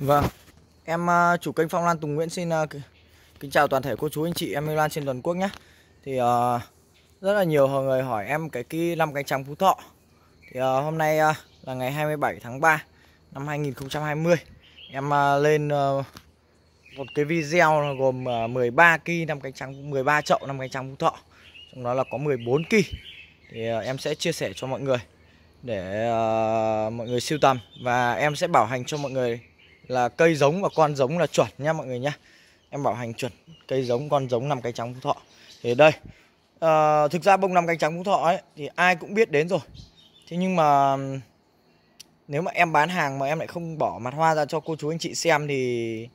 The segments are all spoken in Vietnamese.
Vâng, em ờ, chủ kênh Phong Lan Tùng Nguyễn xin ờ, kính chào toàn thể cô chú anh chị em Lan trên toàn quốc nhé Thì ờ, rất là nhiều người hỏi em cái kỹ năm cánh trắng Phú Thọ Thì hôm nay là ngày 27 tháng 3 năm 2020 Em lên một cái video gồm uh, 13 kỳ năm cánh trắng 13 chậu năm cánh trắng Phú Thọ Trong đó là có 14 kỳ Thì em sẽ chia sẻ cho mọi người để uh, mọi người siêu tầm và em sẽ bảo hành cho mọi người là cây giống và con giống là chuẩn nha mọi người nhé em bảo hành chuẩn cây giống con giống năm cánh trắng phú thọ thì đây à, thực ra bông năm cánh trắng phú thọ ấy thì ai cũng biết đến rồi thế nhưng mà nếu mà em bán hàng mà em lại không bỏ mặt hoa ra cho cô chú anh chị xem thì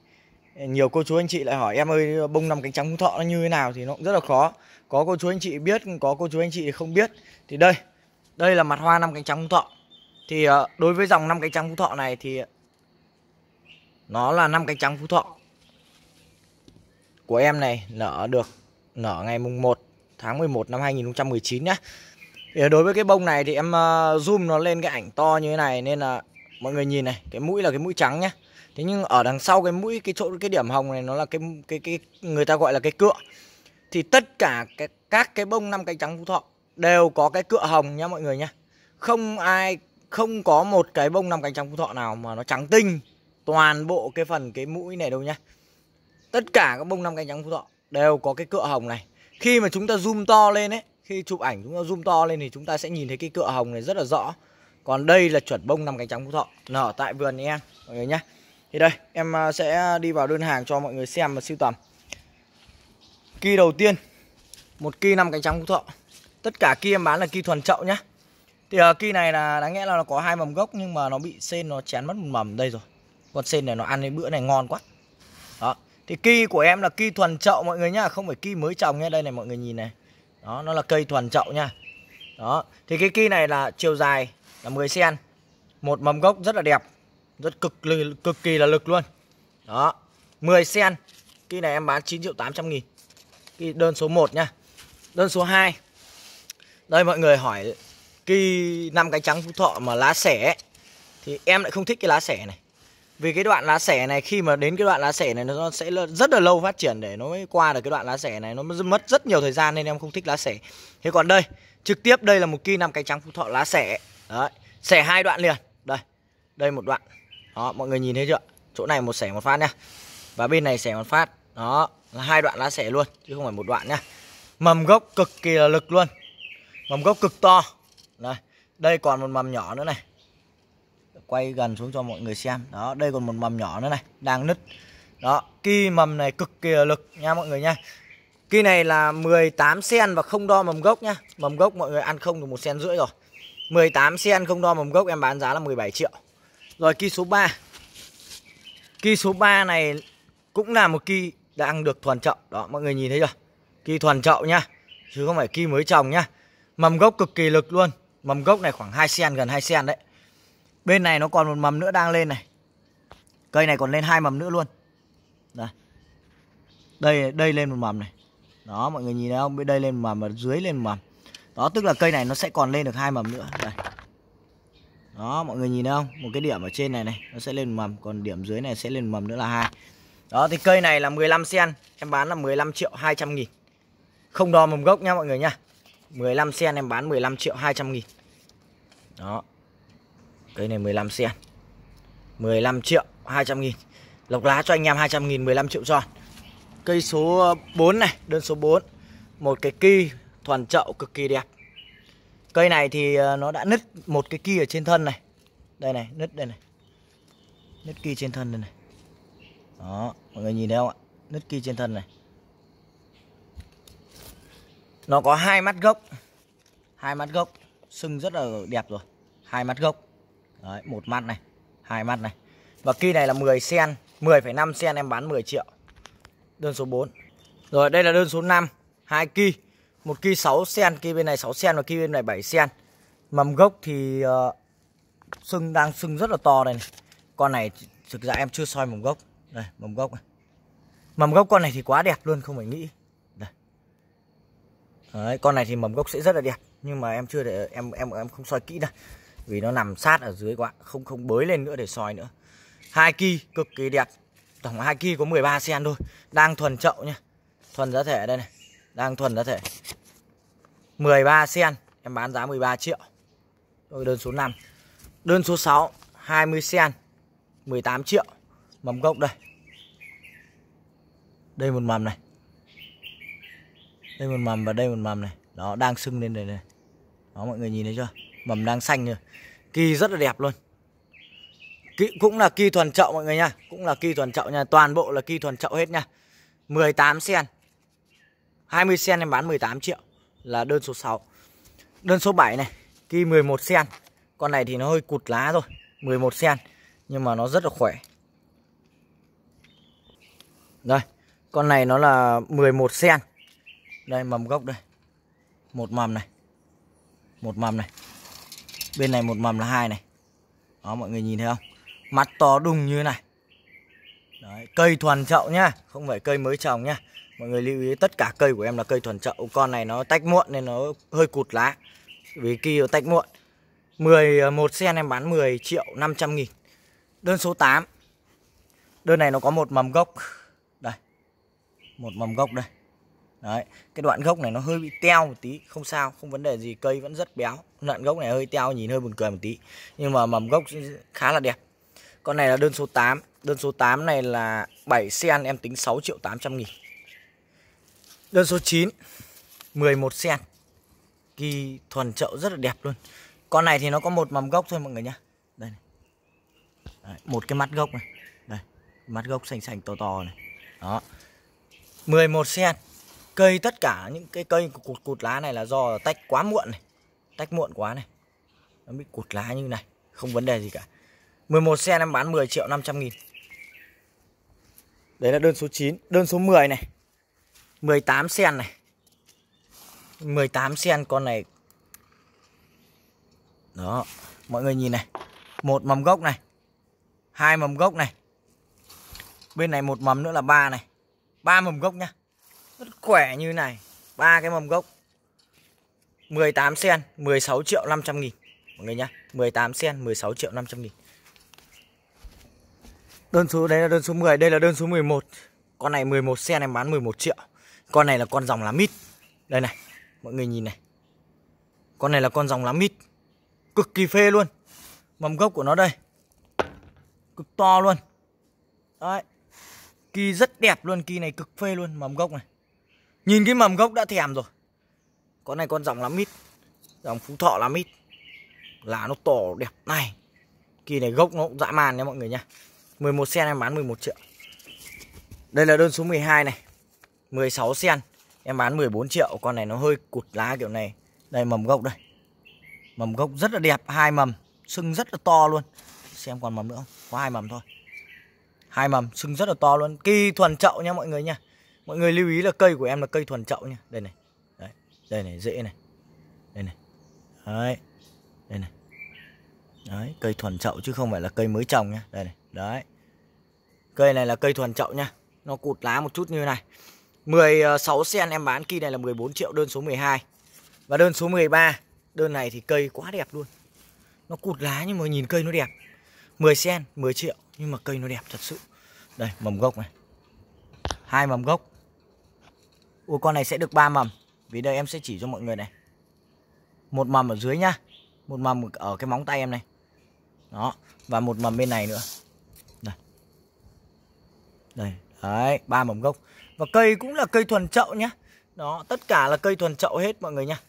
nhiều cô chú anh chị lại hỏi em ơi bông năm cánh trắng phú thọ nó như thế nào thì nó cũng rất là khó có cô chú anh chị biết có cô chú anh chị không biết thì đây đây là mặt hoa năm cánh trắng phú thọ thì ờ, đối với dòng năm cánh trắng phú thọ này thì nó là năm cánh trắng phú thọ của em này nở được nở ngày mùng 1 tháng 11 năm 2019 nhá thì đối với cái bông này thì em ờ, zoom nó lên cái ảnh to như thế này nên là mọi người nhìn này cái mũi là cái mũi trắng nhá thế nhưng ở đằng sau cái mũi cái chỗ cái điểm hồng này nó là cái cái cái người ta gọi là cái cựa thì tất cả cái, các cái bông năm cánh trắng phú thọ đều có cái cựa hồng nhá mọi người nhá không ai không có một cái bông năm cánh trắng phú thọ nào mà nó trắng tinh toàn bộ cái phần cái mũi này đâu nhá tất cả các bông năm cánh trắng phú thọ đều có cái cựa hồng này khi mà chúng ta zoom to lên ấy khi chụp ảnh chúng ta zoom to lên thì chúng ta sẽ nhìn thấy cái cựa hồng này rất là rõ còn đây là chuẩn bông năm cánh trắng phú thọ nở tại vườn nha mọi người nhá thì đây em à, sẽ đi vào đơn hàng cho mọi người xem và siêu tầm Ki đầu tiên một ki năm cánh trắng phú thọ tất cả kia em bán là ki thuần chậu nhá thì uh, này là đáng nghĩa là nó có hai mầm gốc nhưng mà nó bị sen nó chén mất một mầm đây rồi con sen này nó ăn cái bữa này ngon quá đó thì ki của em là ki thuần chậu mọi người nhá không phải ki mới trồng nhé đây này mọi người nhìn này đó nó là cây thuần chậu nha đó thì cái ki này là chiều dài là 10 cm một mầm gốc rất là đẹp rất cực cực kỳ là lực luôn đó 10 cm ki này em bán 9 triệu 800 nghìn ki đơn số 1 nha đơn số 2 đây mọi người hỏi ki năm cái trắng phú thọ mà lá xẻ ấy. thì em lại không thích cái lá xẻ này vì cái đoạn lá xẻ này khi mà đến cái đoạn lá xẻ này nó sẽ rất là lâu phát triển để nó mới qua được cái đoạn lá xẻ này nó mất rất nhiều thời gian nên em không thích lá xẻ thế còn đây trực tiếp đây là một kia nằm cánh trắng phú thọ lá xẻ đấy xẻ hai đoạn liền đây đây một đoạn đó mọi người nhìn thấy chưa chỗ này một xẻ một phát nha và bên này xẻ một phát đó là hai đoạn lá xẻ luôn chứ không phải một đoạn nha mầm gốc cực kỳ là lực luôn mầm gốc cực to đây đây còn một mầm nhỏ nữa này quay gần xuống cho mọi người xem đó đây còn một mầm nhỏ nữa này đang nứt đó ki mầm này cực kỳ lực nha mọi người nha Ki này là 18 sen và không đo mầm gốc nhá. Mầm gốc mọi người ăn không được một sen rưỡi rồi. 18 sen không đo mầm gốc em bán giá là 17 triệu. Rồi ki số 3. Ki số 3 này cũng là một ki đang được thuần chậu. Đó mọi người nhìn thấy chưa? Ki thuần chậu nhá. Chứ không phải ki mới trồng nhá. Mầm gốc cực kỳ lực luôn. Mầm gốc này khoảng 2 sen gần 2 sen đấy. Bên này nó còn một mầm nữa đang lên này. Cây này còn lên hai mầm nữa luôn. Đây. Đây đây lên một mầm này. Đó mọi người nhìn thấy không? Bên đây lên một mầm và dưới lên một mầm. Đó tức là cây này nó sẽ còn lên được hai mầm nữa. Đây. Đó mọi người nhìn thấy không? Một cái điểm ở trên này này nó sẽ lên mầm, còn điểm dưới này sẽ lên mầm nữa là hai. Đó thì cây này là 15 sen, em bán là 15 triệu 200 nghìn Không đo mầm gốc nha mọi người nha. 15 sen em bán 15 triệu 200 nghìn Đó. Cây này 15 sen 15 triệu 200 nghìn lọc lá cho anh em 200 nghìn 15 triệu tròn Cây số 4 này Đơn số 4 Một cái kỳ thuần chậu cực kỳ đẹp Cây này thì ờ, nó đã nứt một cái kia ở trên thân này Đây này nứt đây này Nứt kia trên thân đây này Đó mọi người nhìn thấy không ạ Nứt kia trên thân này Nó có hai mắt gốc hai mắt gốc Sưng rất là đẹp rồi hai mắt gốc Đấy, một mắt này, hai mắt này. Và cây này là 10 cm, 10,5 sen em bán 10 triệu. Đơn số 4. Rồi đây là đơn số 5, hai kỳ. Một kỳ 6 sen, kỳ bên này 6 sen và kỳ bên này 7 sen. Mầm gốc thì uh, sưng đang sưng rất là to đây này. Con này thực ra em chưa soi mầm gốc. Đây, mầm gốc này. Mầm gốc con này thì quá đẹp luôn không phải nghĩ. Đây. Đấy, con này thì mầm gốc sẽ rất là đẹp nhưng mà em chưa để em em em không soi kỹ đâu vì nó nằm sát ở dưới các bạn không không bới lên nữa để soi nữa hai ki cực kỳ đẹp tổng hai ki có 13 sen thôi đang thuần chậu nhá thuần giá thể đây này đang thuần giá thể 13 sen em bán giá 13 triệu rồi đơn số 5 đơn số 6 20 sen 18 triệu mầm gốc đây đây một mầm này đây một mầm và đây một mầm này đó đang sưng lên đây này đó mọi người nhìn thấy chưa mầm đang xanh rồi kỳ rất là đẹp luôn kỳ, cũng là kỳ thuần chậu mọi người nha cũng là kỳ thuần chậu nha toàn bộ là kỳ thuần chậu hết nha 18 sen 20 sen em bán 18 triệu là đơn số 6 đơn số 7 này kỳ 11 sen con này thì nó hơi cụt lá rồi 11 sen nhưng mà nó rất là khỏe đây con này nó là 11 sen đây mầm gốc đây một mầm này một mầm này bên này một mầm là hai này đó mọi người nhìn thấy không mặt to đùng như này Đấy, cây thuần chậu nhá không phải cây mới trồng nhá mọi người lưu ý tất cả cây của em là cây thuần chậu con này nó tách muộn nên nó hơi cụt lá vì kia tách muộn 11 sen à, em bán 10 triệu 500 nghìn đơn số 8 đơn này nó có một mầm gốc đây một mầm gốc đây Đấy, cái đoạn gốc này nó hơi bị teo một tí, không sao, không vấn đề gì, cây vẫn rất béo. Đoạn gốc này hơi teo nhìn hơi buồn cười một tí, nhưng mà mầm gốc khá là đẹp. Con này là đơn số 8, đơn số 8 này là 7 sen em tính 6 triệu 800 nghìn Đơn số 9 11 sen Kỳ thuần trậu rất là đẹp luôn Con này thì nó có một mầm gốc thôi mọi người nhá Đây này Đấy, Một cái mắt gốc này Đây Mắt gốc xanh xanh to to này Đó 11 sen cây tất cả những cái cây cụt cụt lá này là do tách quá muộn này tách muộn quá này nó bị cụt lá như này không vấn đề gì cả 11 sen em bán 10 triệu 500 nghìn đấy là đơn số 9 đơn số 10 này 18 sen này 18 sen con này đó mọi người nhìn này một mầm gốc này hai mầm gốc này bên này một mầm nữa là ba này ba mầm gốc nhá rất khỏe như này ba cái mầm gốc 18 sen 16 triệu 500 nghìn mọi người nhá 18 sen 16 triệu 500 nghìn đơn số đấy là đơn số 10 đây là đơn số 11 con này 11 sen em bán 11 triệu con này là con dòng lá mít đây này mọi người nhìn này con này là con dòng lá mít cực kỳ phê luôn mầm gốc của nó đây cực to luôn đấy kỳ rất đẹp luôn kỳ này cực phê luôn mầm gốc này Nhìn cái mầm gốc đã thèm rồi Con này con dòng lắm mít Dòng phú thọ lắm mít Lá nó to đẹp này Kỳ này gốc nó cũng dã man nha mọi người nha 11 sen em bán 11 triệu Đây là đơn số 12 này 16 sen Em bán 14 triệu Con này nó hơi cụt lá kiểu này Đây mầm gốc đây Mầm gốc rất là đẹp hai mầm Sưng rất là to luôn Xem còn mầm nữa không Có hai mầm thôi hai mầm sưng rất là to luôn Kỳ thuần chậu nha mọi người nha mọi người lưu ý là cây của em là cây thuần chậu nha đây này đấy. đây này dễ này đây này đấy đây này đấy cây thuần chậu chứ không phải là cây mới trồng nha đây này đấy cây này là cây thuần chậu nha nó cụt lá một chút như này 16 sen em bán kỳ này là 14 triệu đơn số 12 và đơn số 13 đơn này thì cây quá đẹp luôn nó cụt lá nhưng mà nhìn cây nó đẹp 10 sen 10 triệu nhưng mà cây nó đẹp thật sự đây mầm gốc này hai mầm gốc Ủa con này sẽ được 3 mầm Vì đây em sẽ chỉ cho mọi người này Một mầm ở dưới nhá Một mầm ở cái móng tay em này Đó Và một mầm bên này nữa Đây Đây Đấy ba mầm gốc Và cây cũng là cây thuần chậu nhá Đó tất cả là cây thuần chậu hết mọi người nhá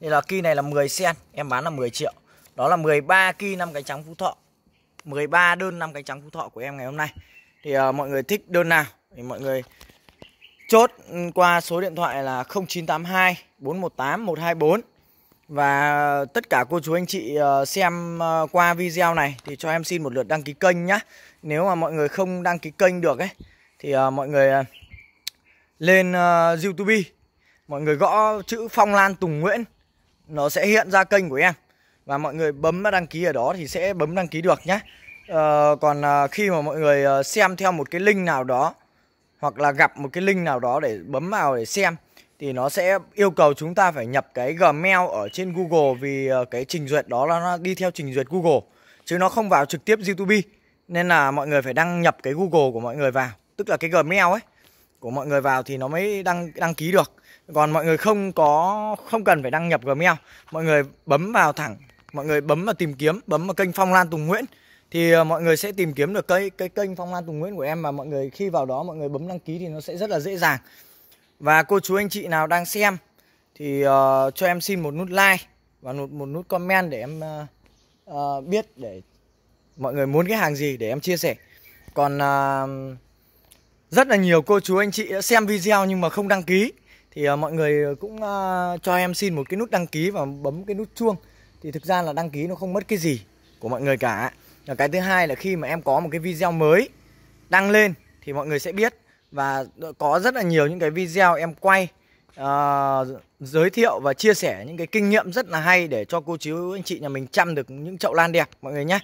Đây là kỳ này là 10 sen Em bán là 10 triệu Đó là 13 kỳ năm cánh trắng phú thọ 13 đơn năm cánh trắng phú thọ của em ngày hôm nay Thì uh, mọi người thích đơn nào Thì mọi người chốt ừ, qua số điện thoại là 0982 418 124 và tất cả cô chú anh chị ờ, xem ờ, qua video này thì cho em xin một lượt đăng ký kênh nhá. Nếu mà mọi người không đăng ký kênh được ấy thì ờ, mọi người lên YouTube, mọi người gõ chữ Phong Lan Tùng Nguyễn nó sẽ hiện ra kênh của em và mọi người bấm đăng ký ở đó thì sẽ bấm đăng ký được nhá. còn khi mà mọi người xem theo một cái link nào đó hoặc là gặp một cái link nào đó để bấm vào để xem thì nó sẽ yêu cầu chúng ta phải nhập cái Gmail ở trên Google vì ờ, cái trình duyệt đó là nó đi theo trình duyệt Google chứ nó không vào trực tiếp YouTube nên là mọi người phải đăng nhập cái Google của mọi người vào tức là cái Gmail ấy của mọi người vào thì nó mới đăng đăng ký được còn mọi người không có không cần phải đăng nhập Gmail mọi người bấm vào thẳng mọi người bấm vào tìm kiếm bấm vào kênh Phong Lan Tùng Nguyễn thì ờ, mọi người sẽ tìm kiếm được cái cái kênh Phong Lan Tùng Nguyễn của em và mọi người khi vào đó mọi người bấm đăng ký thì nó sẽ rất là dễ dàng. Và cô chú anh chị nào đang xem thì uh, cho em xin một nút like và một một nút comment để em uh, uh, biết để mọi người muốn cái hàng gì để em chia sẻ. Còn uh, rất là nhiều cô chú anh chị đã xem video nhưng mà không đăng ký thì uh, mọi người cũng uh, cho em xin một cái nút đăng ký và bấm cái nút chuông thì thực ra là đăng ký nó không mất cái gì của mọi người cả và cái thứ hai là khi mà em có một cái video mới đăng lên thì mọi người sẽ biết và có rất là nhiều những cái video em quay uh, giới thiệu và chia sẻ những cái kinh nghiệm rất là hay để cho cô chú anh chị nhà mình chăm được những chậu lan đẹp mọi người nhé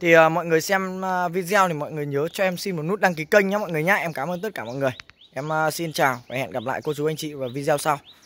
thì uh, mọi người xem uh, video thì mọi người nhớ cho em xin một nút đăng ký kênh nhé mọi người nhé em cảm ơn tất cả mọi người em uh, xin chào và hẹn gặp lại cô chú anh chị vào video sau